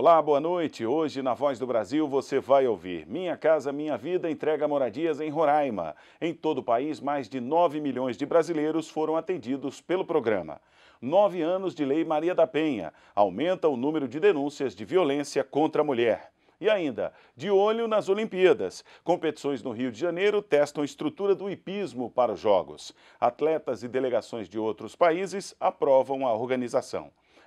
Olá, boa noite. Hoje, na Voz do Brasil, você vai ouvir Minha Casa Minha Vida entrega moradias em Roraima. Em todo o país, mais de 9 milhões de brasileiros foram atendidos pelo programa. Nove anos de Lei Maria da Penha aumenta o número de denúncias de violência contra a mulher. E ainda, de olho nas Olimpíadas. Competições no Rio de Janeiro testam a estrutura do hipismo para os Jogos. Atletas e delegações de outros países aprovam a organização.